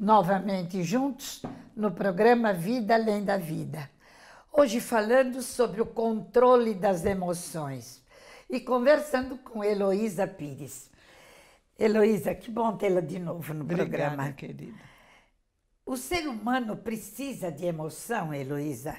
novamente juntos no programa Vida Além da Vida. Hoje falando sobre o controle das emoções e conversando com Heloísa Pires. Heloísa, que bom tê-la de novo no Obrigada, programa. querida. O ser humano precisa de emoção, Heloísa?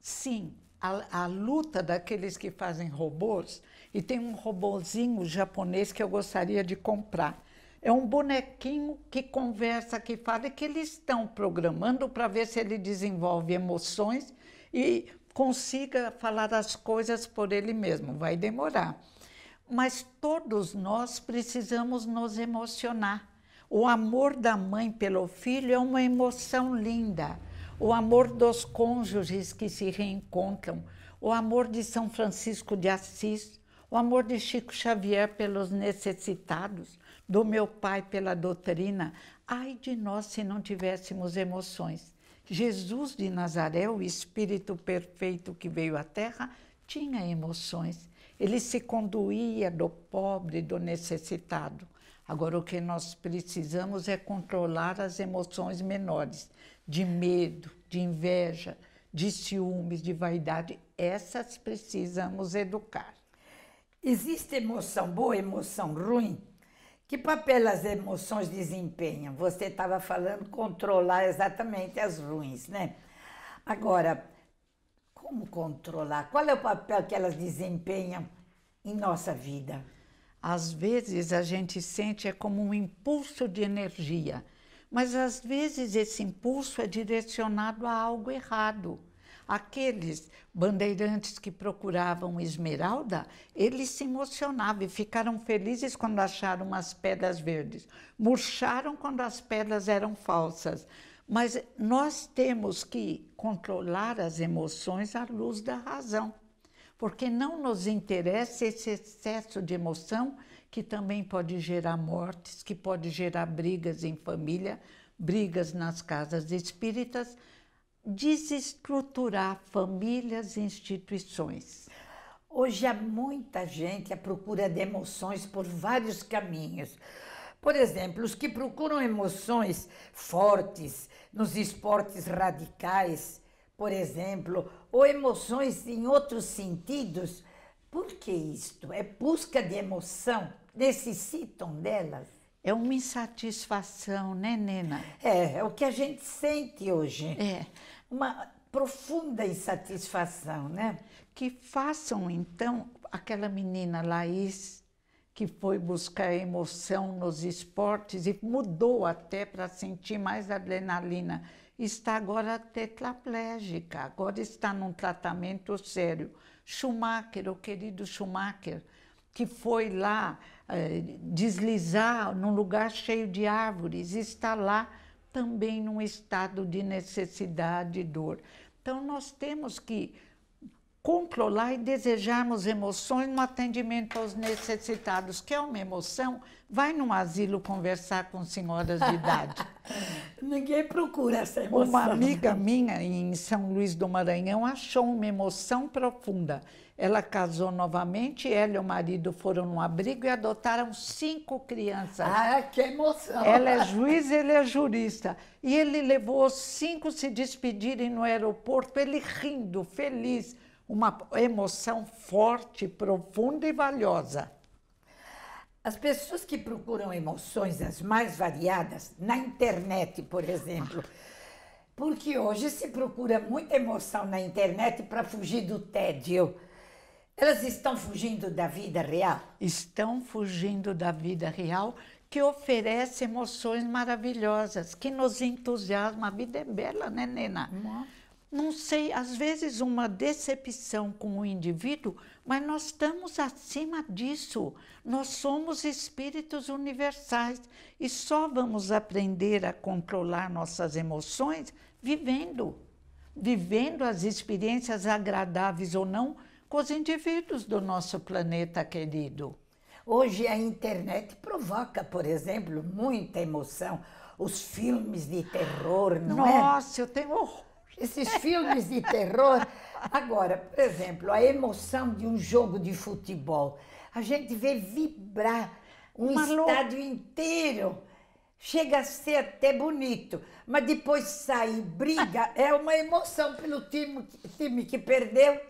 Sim, a, a, luta daqueles que fazem robôs, e tem um robôzinho japonês que eu gostaria de comprar é um bonequinho que conversa, que fala, e que eles estão programando para ver se ele desenvolve emoções e consiga falar as coisas por ele mesmo. Vai demorar. Mas todos nós precisamos nos emocionar. O amor da mãe pelo filho é uma emoção linda. O amor dos cônjuges que se reencontram. O amor de São Francisco de Assis. O amor de Chico Xavier pelos necessitados do meu pai pela doutrina, ai de nós se não tivéssemos emoções. Jesus de Nazaré, o Espírito perfeito que veio à Terra, tinha emoções. Ele se conduía do pobre, do necessitado. Agora, o que nós precisamos é controlar as emoções menores, de medo, de inveja, de ciúmes, de vaidade. Essas precisamos educar. Existe emoção boa, emoção ruim? Que papel as emoções desempenham? Você estava falando controlar exatamente as ruins, né? Agora, como controlar? Qual é o papel que elas desempenham em nossa vida? Às vezes a gente sente é como um impulso de energia, mas às vezes esse impulso é direcionado a algo errado. Aqueles bandeirantes que procuravam esmeralda, eles se emocionavam e ficaram felizes quando acharam umas pedras verdes. Murcharam quando as pedras eram falsas. Mas nós temos que controlar as emoções à luz da razão, porque não nos interessa esse excesso de emoção que também pode gerar mortes, que pode gerar brigas em família, brigas nas casas espíritas desestruturar famílias e instituições. Hoje há muita gente à procura de emoções por vários caminhos. Por exemplo, os que procuram emoções fortes nos esportes radicais, por exemplo, ou emoções em outros sentidos. Por que isto? É busca de emoção? Necessitam delas? É uma insatisfação, né, Nena? É, é o que a gente sente hoje. É uma profunda insatisfação, né? Que façam então aquela menina Laís que foi buscar emoção nos esportes e mudou até para sentir mais adrenalina. Está agora tetraplégica, agora está num tratamento sério. Schumacher, o querido Schumacher, que foi lá eh, deslizar num lugar cheio de árvores, está lá também num estado de necessidade e dor. Então, nós temos que controlar e desejarmos emoções no atendimento aos necessitados. Quer é uma emoção? Vai num asilo conversar com senhoras de idade. Ninguém procura essa emoção. Uma amiga minha em São Luís do Maranhão achou uma emoção profunda. Ela casou novamente, ela e o marido foram no abrigo e adotaram cinco crianças. Ah, que emoção! Ela é juiz, ele é jurista. E ele levou os cinco se despedirem no aeroporto, ele rindo, feliz. Uma emoção forte, profunda e valiosa. As pessoas que procuram emoções as mais variadas, na internet, por exemplo, porque hoje se procura muita emoção na internet para fugir do tédio. Elas estão fugindo da vida real? Estão fugindo da vida real que oferece emoções maravilhosas, que nos entusiasma. A vida é bela, né, Nena? Nossa não sei, às vezes uma decepção com o indivíduo, mas nós estamos acima disso. Nós somos espíritos universais e só vamos aprender a controlar nossas emoções vivendo, vivendo as experiências agradáveis ou não com os indivíduos do nosso planeta querido. Hoje a internet provoca, por exemplo, muita emoção. Os filmes de terror, não Nossa, é? Nossa, eu tenho horror esses filmes de terror. Agora, por exemplo, a emoção de um jogo de futebol. A gente vê vibrar um Uma estádio inteiro. Chega a ser até bonito, mas depois sai briga, é uma emoção pelo time, time que perdeu.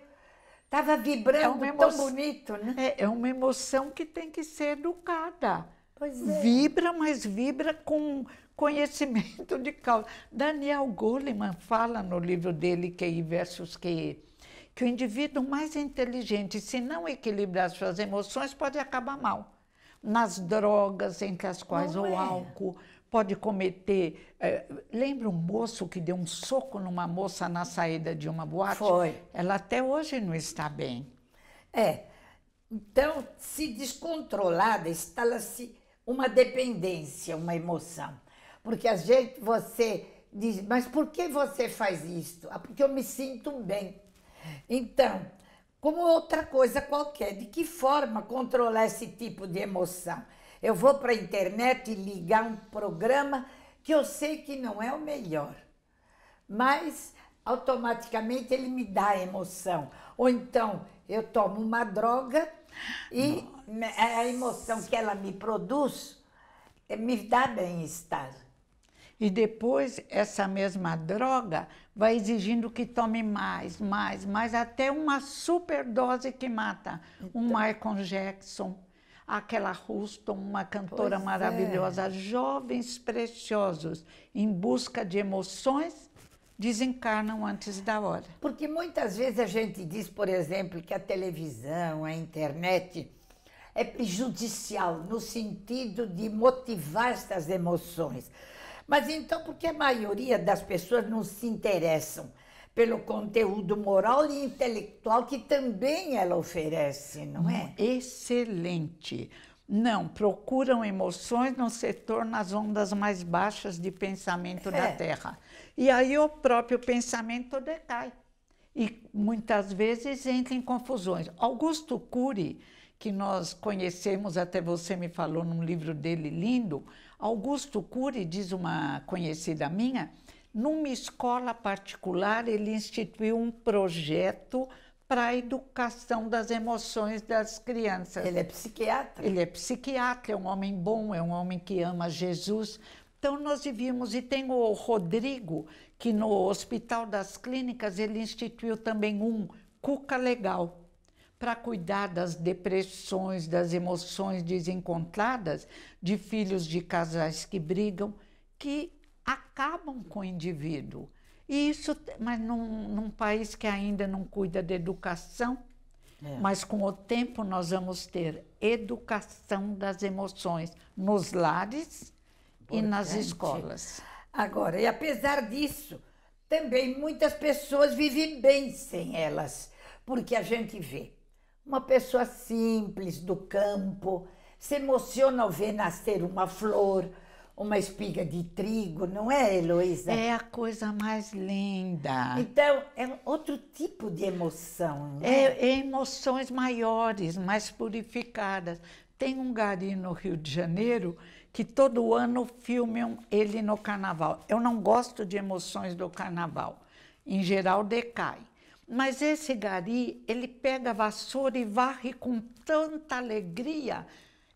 Estava vibrando é tão bonito, né? É, é uma emoção que tem que ser educada. Pois é. Vibra, mas vibra com, conhecimento de causa. Daniel Goleman fala no livro dele, QI versus QE, que o indivíduo mais inteligente, se não equilibrar suas emoções, pode acabar mal. Nas drogas, entre as quais não o é. álcool, pode cometer. É, lembra um moço que deu um soco numa moça na saída de uma boate? Foi. Ela até hoje não está bem. É. Então, se descontrolada, instala-se uma dependência, uma emoção. Porque a gente, você diz, mas por que você faz isso? Ah, porque eu me sinto bem. Então, como outra coisa qualquer, de que forma controlar esse tipo de emoção? Eu vou para a internet e ligar um programa que eu sei que não é o melhor, mas automaticamente ele me dá emoção. Ou então eu tomo uma droga e Nossa. a emoção que ela me produz eh, me dá bem-estar. E depois, essa mesma droga vai exigindo que tome mais, mais, mais, até uma superdose que mata. Então... Um Michael Jackson, aquela Houston, uma cantora pois é. maravilhosa, é. jovens preciosos em busca de emoções desencarnam antes da hora. Porque muitas vezes a gente diz, por exemplo, que a televisão, a internet é prejudicial no sentido de motivar estas emoções. Mas então, por que a maioria das pessoas não se interessam pelo conteúdo moral e intelectual que também ela oferece, não hum, é? Excelente. Não, procuram emoções no setor nas ondas mais baixas de pensamento é. da Terra. E aí o próprio pensamento decai. E muitas vezes entra em confusões. Augusto Cury, que nós conhecemos, até você me falou num livro dele lindo, Augusto Cury, diz uma conhecida minha, numa escola particular ele instituiu um projeto para a educação das emoções das crianças. Ele é psiquiatra. Ele é psiquiatra, é um homem bom, é um homem que ama Jesus. Então nós vivíamos e tem o Rodrigo que no Hospital das Clínicas ele instituiu também um Cuca Legal para cuidar das depressões, das emoções desencontradas de filhos de casais que brigam, que acabam com o indivíduo. E isso, mas num, num país que ainda não cuida da educação, é. mas com o tempo nós vamos ter educação das emoções nos lares Importante. e nas escolas. Agora, e apesar disso, também muitas pessoas vivem bem sem elas, porque a gente vê uma pessoa simples do campo se emociona ao ver nascer uma flor, uma espiga de trigo, não é, Heloísa? É a coisa mais linda. Então, é outro tipo de emoção, né? É, é emoções maiores, mais purificadas. Tem um gari no Rio de Janeiro que todo ano filmam ele no carnaval. Eu não gosto de emoções do carnaval. Em geral, decai. Mas esse gari, ele pega a vassoura e varre com tanta alegria,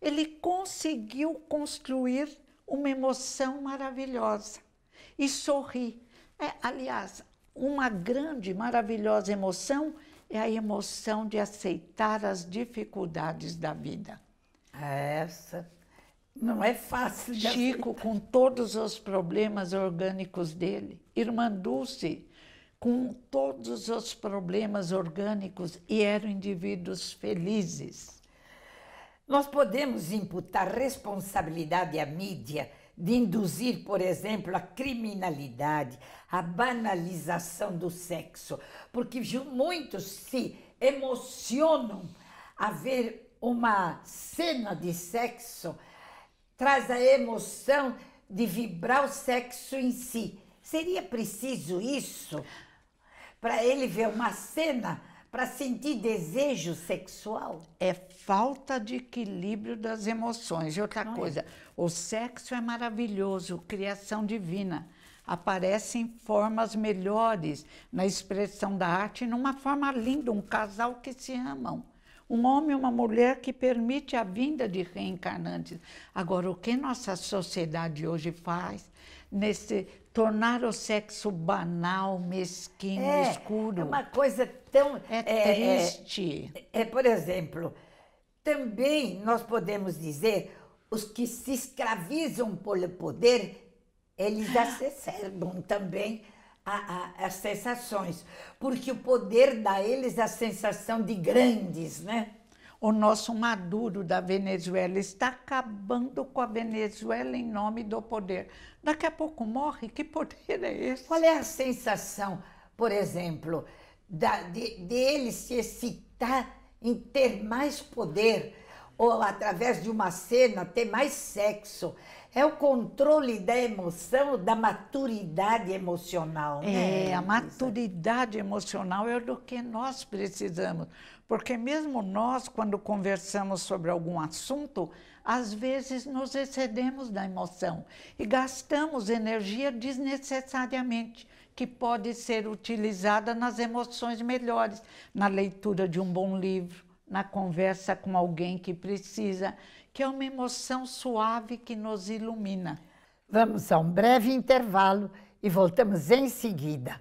ele conseguiu construir uma emoção maravilhosa e sorri. É, aliás, uma grande, maravilhosa emoção é a emoção de aceitar as dificuldades da vida. Essa não é fácil de Chico, aceitar. com todos os problemas orgânicos dele, Irmã Dulce, com todos os problemas orgânicos e eram indivíduos felizes. Nós podemos imputar responsabilidade à mídia de induzir, por exemplo, a criminalidade, a banalização do sexo, porque muitos se emocionam a ver uma cena de sexo, traz a emoção de vibrar o sexo em si. Seria preciso isso? para ele ver uma cena para sentir desejo sexual? É falta de equilíbrio das emoções. E outra coisa, o sexo é maravilhoso, criação divina. Aparecem formas melhores na expressão da arte, numa forma linda, um casal que se amam. Um homem e uma mulher que permite a vinda de reencarnantes. Agora, o que nossa sociedade hoje faz nesse tornar o sexo banal, mesquinho, é, escuro. É uma coisa tão. É, é, é triste. É, é, por exemplo, também nós podemos dizer os que se escravizam pelo poder, eles acessam também a, a, as sensações, porque o poder dá a eles a sensação de grandes, né? O nosso Maduro da Venezuela está acabando com a Venezuela em nome do poder. Daqui a pouco morre? Que poder é esse? Qual é a sensação, por exemplo, da, de, ele se excitar em ter mais poder? ou através de uma cena ter mais sexo. É o controle da emoção, da maturidade emocional. Né? É, a é. maturidade emocional é do que nós precisamos. Porque mesmo nós, quando conversamos sobre algum assunto, às vezes nos excedemos da emoção e gastamos energia desnecessariamente, que pode ser utilizada nas emoções melhores, na leitura de um bom livro, na conversa com alguém que precisa, que é uma emoção suave que nos ilumina. Vamos a um breve intervalo e voltamos em seguida.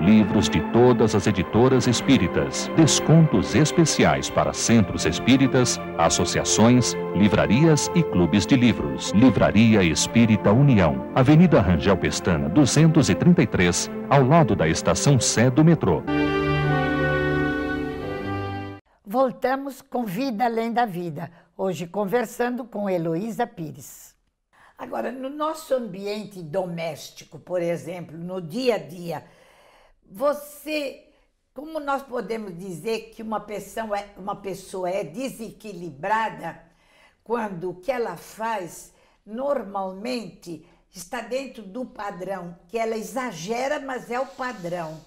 livros de todas as editoras espíritas, descontos especiais para centros espíritas, associações, livrarias e clubes de livros. Livraria Espírita União, Avenida Rangel Pestana, 233, ao lado da estação Sé do metrô. Voltamos com Vida Além da Vida, hoje conversando com Heloísa Pires. Agora, no nosso ambiente doméstico, por exemplo, no dia a dia, você, como nós podemos dizer que uma pessoa, é, uma pessoa é desequilibrada quando o que ela faz normalmente está dentro do padrão, que ela exagera, mas é o padrão.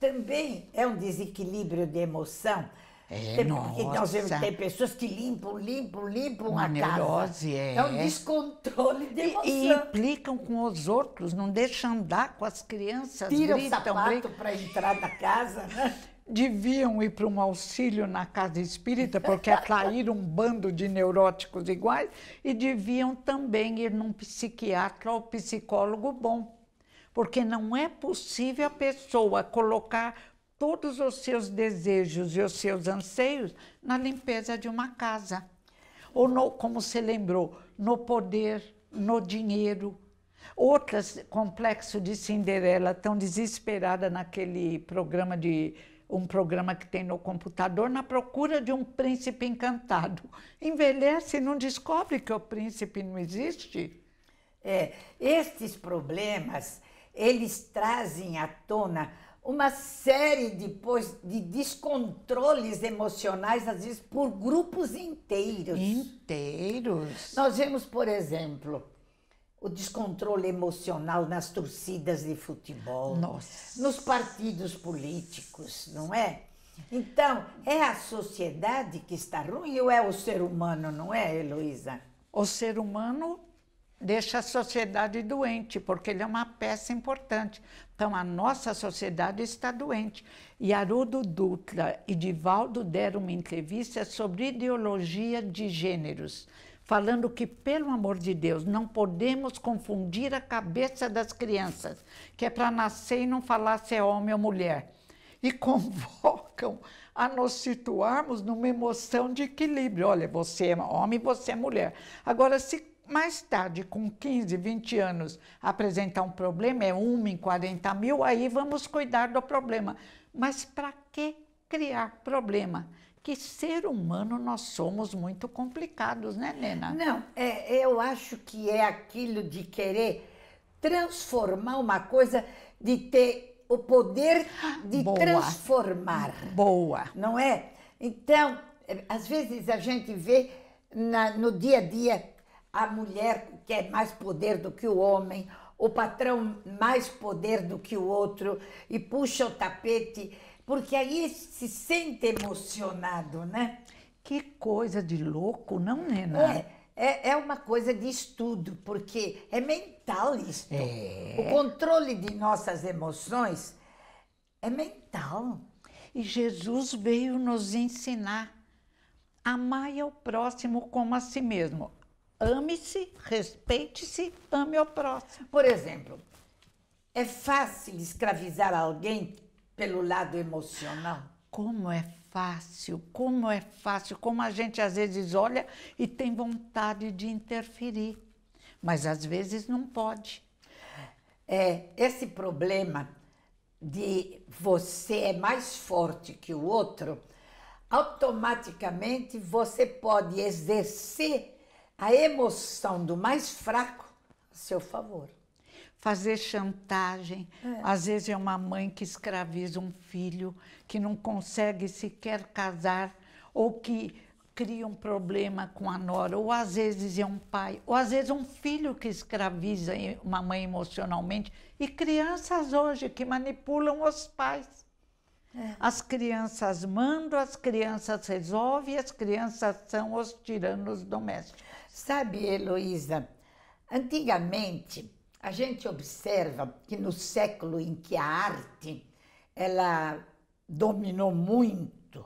Também é um desequilíbrio de emoção é, tem, nossa. Então, você, tem pessoas que limpam, limpam, limpam Uma a neurose casa. É, é um descontrole de emoção. E, e implicam com os outros, não deixam andar com as crianças. Tiram gritam, o sapato para entrar na casa, né? Deviam ir para um auxílio na casa espírita, porque atraíram um bando de neuróticos iguais, e deviam também ir num psiquiatra ou psicólogo bom. Porque não é possível a pessoa colocar todos os seus desejos e os seus anseios na limpeza de uma casa. Ou, no, como se lembrou, no poder, no dinheiro. Outras, complexo de Cinderela, tão desesperada naquele programa de um programa que tem no computador na procura de um príncipe encantado. Envelhece e não descobre que o príncipe não existe? É, estes problemas, eles trazem à tona uma série de, de descontroles emocionais, às vezes por grupos inteiros. Inteiros. Nós vemos, por exemplo, o descontrole emocional nas torcidas de futebol, Nossa. nos partidos políticos, não é? Então, é a sociedade que está ruim ou é o ser humano, não é, Heloísa? O ser humano deixa a sociedade doente, porque ele é uma peça importante. Então, a nossa sociedade está doente. E Arudo Dutra e Divaldo deram uma entrevista sobre ideologia de gêneros, falando que, pelo amor de Deus, não podemos confundir a cabeça das crianças, que é para nascer e não falar se é homem ou mulher. E convocam a nos situarmos numa emoção de equilíbrio. Olha, você é homem, você é mulher. Agora, se mais tarde, com 15, 20 anos, apresentar um problema, é uma em 40 mil, aí vamos cuidar do problema. Mas para que criar problema? Que ser humano nós somos muito complicados, né, Nena Não, é, eu acho que é aquilo de querer transformar uma coisa, de ter o poder de Boa. transformar. Boa. Não é? Então, às vezes a gente vê na, no dia a dia a mulher quer é mais poder do que o homem, o patrão mais poder do que o outro e puxa o tapete, porque aí se sente emocionado, né? Que coisa de louco, não, Renata? É, é, é uma coisa de estudo, porque é mental isso. É. O controle de nossas emoções é mental. E Jesus veio nos ensinar. Amai ao próximo como a si mesmo. Ame-se, respeite-se, ame o próximo. Por exemplo, é fácil escravizar alguém pelo lado emocional? Como é fácil, como é fácil, como a gente às vezes olha e tem vontade de interferir, mas às vezes não pode. É, esse problema de você é mais forte que o outro, automaticamente você pode exercer a emoção do mais fraco a seu favor. Fazer chantagem. É. Às vezes é uma mãe que escraviza um filho, que não consegue sequer casar, ou que cria um problema com a nora, ou às vezes é um pai, ou às vezes um filho que escraviza uma mãe emocionalmente, e crianças hoje que manipulam os pais. É. As crianças mandam, as crianças resolvem, as crianças são os tiranos domésticos. Sabe, Heloísa, antigamente a gente observa que no século em que a arte ela dominou muito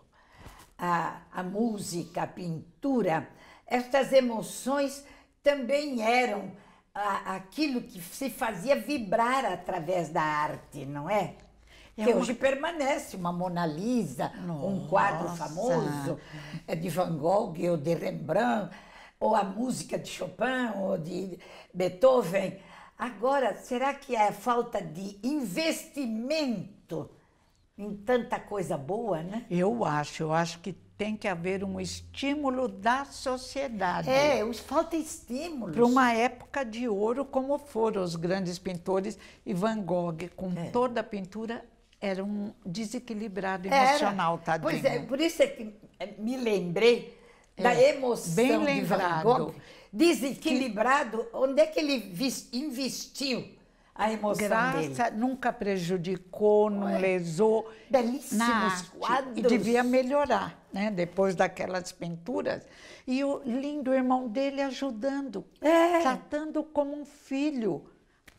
a, a música, a pintura, estas emoções também eram a, aquilo que se fazia vibrar através da arte, não é? É que uma... hoje permanece uma Mona Lisa, Nossa. um quadro famoso é de Van Gogh ou de Rembrandt, ou a música de Chopin ou de Beethoven. Agora, será que é a falta de investimento em tanta coisa boa, né? Eu acho, eu acho que tem que haver um estímulo da sociedade. É, falta estímulo. Para uma época de ouro, como foram os grandes pintores e Van Gogh, com é. toda a pintura era um desequilibrado emocional, tá Pois é, por isso é que é, me lembrei é, da emoção bem lembrado. de Van Gogh. Desequilibrado, que... onde é que ele investiu a emoção Graça, dele? nunca prejudicou, não lesou lesou. Belíssimos quadros. E devia melhorar, né? Depois daquelas pinturas. E o lindo irmão dele ajudando, é. tratando como um filho.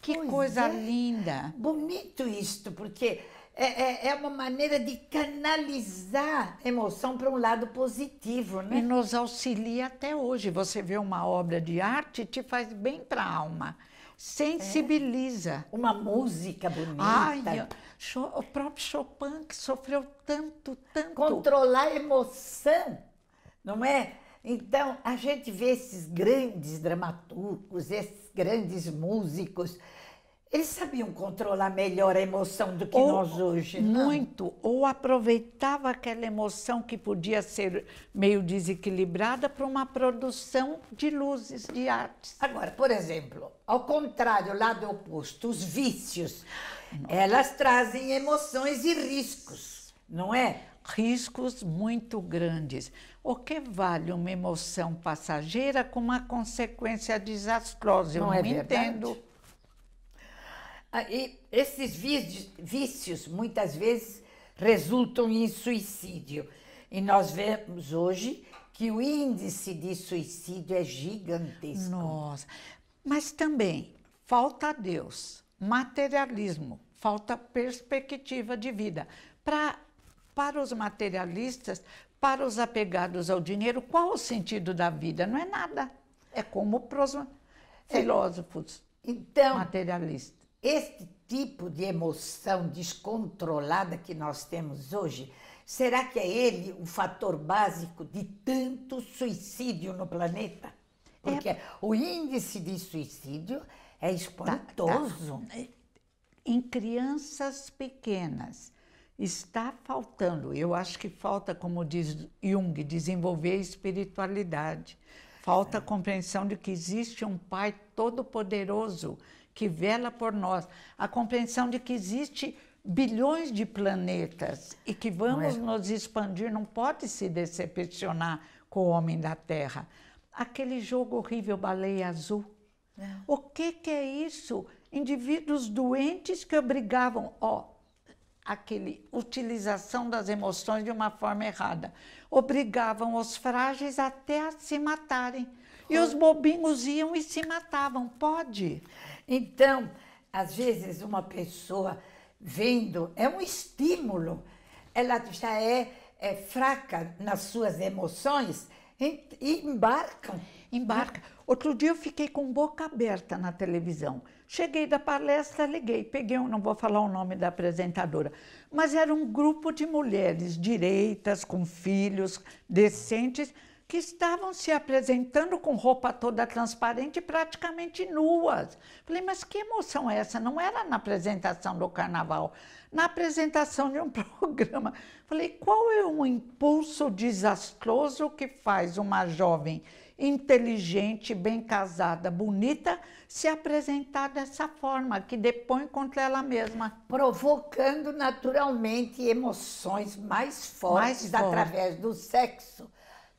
Que pois coisa é. linda. Bonito isto, porque é, é, é, uma maneira de canalizar emoção para um lado positivo, né? E nos auxilia até hoje. Você vê uma obra de arte, te faz bem para a alma. Sensibiliza. É. Uma música bonita. Ai, o próprio Chopin, que sofreu tanto, tanto. Controlar a emoção, não é? Então, a gente vê esses grandes dramaturgos, esses grandes músicos eles sabiam controlar melhor a emoção do que ou, nós hoje, não? Muito. Ou aproveitava aquela emoção que podia ser meio desequilibrada para uma produção de luzes, de artes. Agora, por exemplo, ao contrário, lado oposto, os vícios, Nossa. elas trazem emoções e riscos, não é? Riscos muito grandes. O que vale uma emoção passageira com uma consequência desastrosa? Eu não, não é entendo. Verdade? Ah, e esses vícios muitas vezes resultam em suicídio. E nós vemos hoje que o índice de suicídio é gigantesco. Nossa. Mas também falta Deus, materialismo, falta perspectiva de vida. Pra, para os materialistas, para os apegados ao dinheiro, qual o sentido da vida? Não é nada. É como os é. filósofos então, materialistas. Este tipo de emoção descontrolada que nós temos hoje, será que é ele o fator básico de tanto suicídio no planeta? É. Porque é... o índice de suicídio é espantoso. Tá, tá. É, em crianças pequenas está faltando. Eu acho que falta, como diz Jung, desenvolver espiritualidade. Falta a compreensão de que existe um Pai todo-poderoso que vela por nós, a compreensão de que existe bilhões de planetas e que vamos é? nos expandir, não pode se decepcionar com o homem da Terra. Aquele jogo horrível baleia azul. É. O que, que é isso? Indivíduos doentes que obrigavam, ó, aquele utilização das emoções de uma forma errada. Obrigavam os frágeis até a se matarem. E os bobinhos iam e se matavam. Pode. Então, às vezes, uma pessoa vendo é um estímulo, ela já é, é fraca nas suas emoções e, e Embarca. Outro dia eu fiquei com boca aberta na televisão. Cheguei da palestra, liguei, peguei, um, não vou falar o nome da apresentadora, mas era um grupo de mulheres direitas, com filhos decentes, que estavam se apresentando com roupa toda transparente, praticamente nuas. Falei, mas que emoção é essa? Não era na apresentação do carnaval, na apresentação de um programa. Falei, qual é o impulso desastroso que faz uma jovem inteligente, bem casada, bonita, se apresentar dessa forma, que depõe contra ela mesma. Provocando naturalmente emoções mais fortes mais através do sexo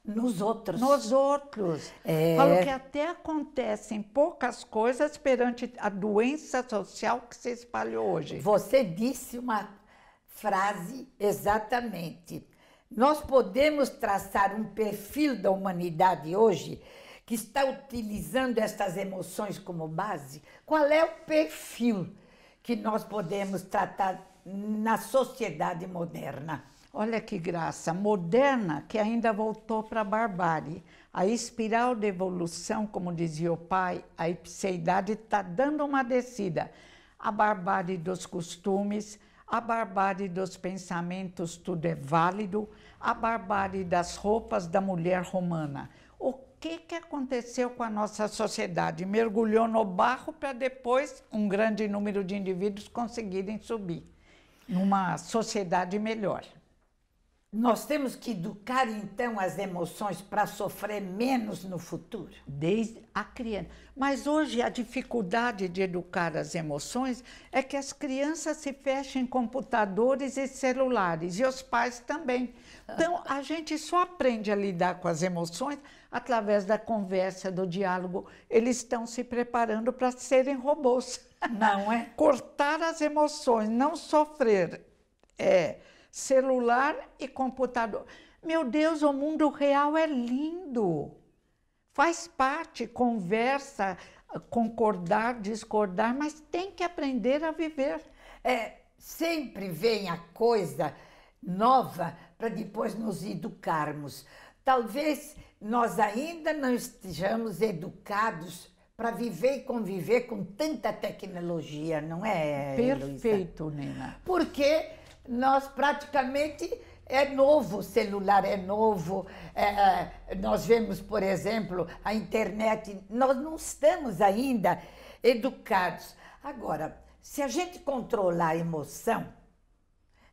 nos outros. Nos outros. É... Falo que até acontecem poucas coisas perante a doença social que se espalhou hoje. Você disse uma frase exatamente. Nós podemos traçar um perfil da humanidade hoje que está utilizando estas emoções como base? Qual é o perfil que nós podemos tratar na sociedade moderna? Olha que graça, moderna que ainda voltou para a barbárie. A espiral de evolução, como dizia o pai, a ipseidade está dando uma descida. A barbárie dos costumes, a barbárie dos pensamentos, tudo é válido, a barbárie das roupas da mulher romana. O que, que aconteceu com a nossa sociedade? Mergulhou no barro para depois um grande número de indivíduos conseguirem subir numa sociedade melhor. Nós temos que educar então as emoções para sofrer menos no futuro. Desde a criança. Mas hoje a dificuldade de educar as emoções é que as crianças se fecham em computadores e celulares e os pais também. Então a gente só aprende a lidar com as emoções através da conversa, do diálogo. Eles estão se preparando para serem robôs. Não é? Cortar as emoções, não sofrer. É celular e computador. Meu Deus, o mundo real é lindo. Faz parte, conversa, concordar, discordar, mas tem que aprender a viver. É, sempre vem a coisa nova para depois nos educarmos. Talvez nós ainda não estejamos educados para viver e conviver com tanta tecnologia, não é? Perfeito, Luísa? Nina. Porque nós praticamente é novo, o celular é novo. É, é, nós vemos, por exemplo, a internet. Nós não estamos ainda educados. Agora, se a gente controlar a emoção,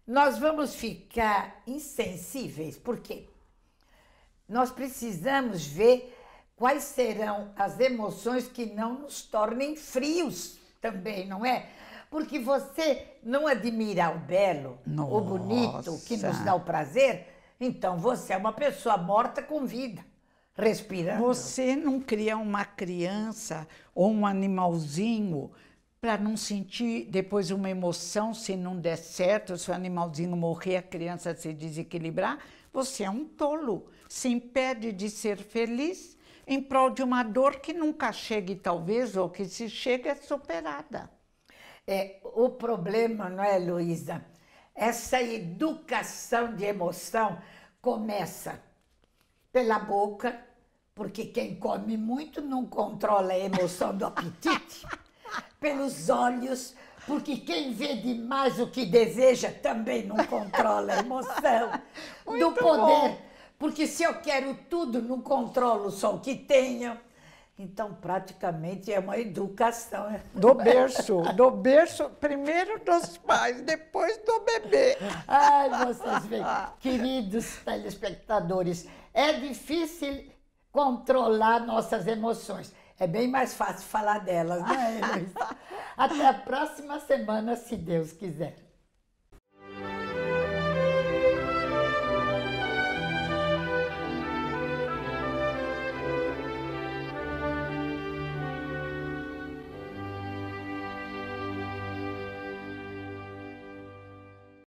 nós vamos ficar insensíveis. Por quê? Nós precisamos ver quais serão as emoções que não nos tornem frios também, não é? Porque você não admira o belo, Nossa. o bonito, o que nos dá o prazer, então você é uma pessoa morta com vida, respirando. Você não cria uma criança ou um animalzinho para não sentir depois uma emoção se não der certo, se o animalzinho morrer, a criança se desequilibrar, você é um tolo. Se impede de ser feliz em prol de uma dor que nunca chegue, talvez, ou que se chega é superada. É, o problema, não é, Luísa? Essa educação de emoção começa pela boca, porque quem come muito não controla a emoção do apetite, pelos olhos, porque quem vê demais o que deseja também não controla a emoção do poder. Bom. Porque se eu quero tudo, não controlo só o que tenho. Então, praticamente é uma educação. Do berço, do berço, primeiro dos pais, depois do bebê. Ai, vocês veem, queridos telespectadores, é difícil controlar nossas emoções. É bem mais fácil falar delas, não é, Luiz? Até a próxima semana, se Deus quiser.